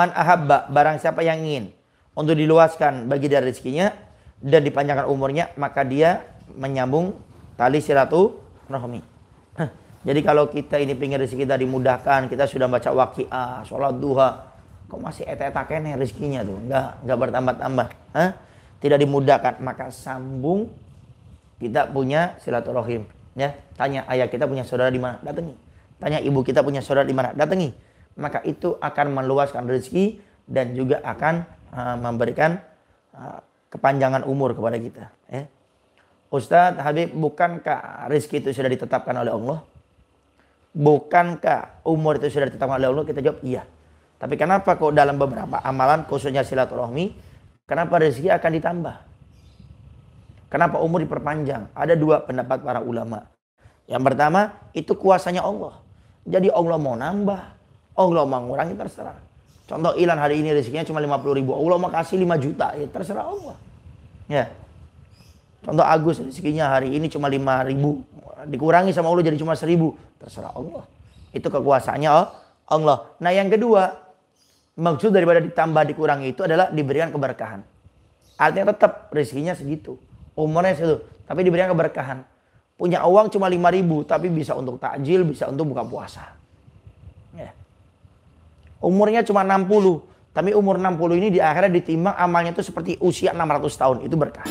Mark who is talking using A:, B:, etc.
A: man ahabba barang siapa yang ingin untuk diluaskan bagi dari rezekinya dan dipanjangkan umurnya maka dia menyambung tali silaturahmi. Jadi kalau kita ini pengen rezeki kita dimudahkan, kita sudah baca waqiah, sholat duha, kok masih eta-eta kene rezekinya tuh, nggak nggak bertambah-tambah, tidak dimudahkan, maka sambung kita punya silaturahim, ya. Tanya ayah kita punya saudara di mana, datangi. Tanya ibu kita punya saudara di mana, datangi maka itu akan meluaskan rezeki dan juga akan uh, memberikan uh, kepanjangan umur kepada kita. Ya. Ustadz Habib, bukankah rezeki itu sudah ditetapkan oleh Allah? Bukankah umur itu sudah ditetapkan oleh Allah? Kita jawab iya. Tapi kenapa kok dalam beberapa amalan khususnya silaturahmi, kenapa rezeki akan ditambah? Kenapa umur diperpanjang? Ada dua pendapat para ulama. Yang pertama, itu kuasanya Allah. Jadi Allah mau nambah, Allah mau ngurangi terserah. Contoh Ilan hari ini rezekinya cuma 50 ribu. Allah mau kasih 5 juta. Ya terserah Allah. Ya. Contoh Agus rezekinya hari ini cuma 5 ribu. Dikurangi sama Allah jadi cuma 1000. Terserah Allah. Itu kekuasaannya oh, Allah. Nah yang kedua. Maksud daripada ditambah dikurangi itu adalah diberikan keberkahan. Artinya tetap rezekinya segitu. Umurnya segitu. Tapi diberikan keberkahan. Punya uang cuma 5 ribu. Tapi bisa untuk takjil, bisa untuk buka puasa. Ya. Umurnya cuma 60. Tapi umur 60 ini di akhirnya ditimbang amalnya itu seperti usia 600 tahun. Itu berkah.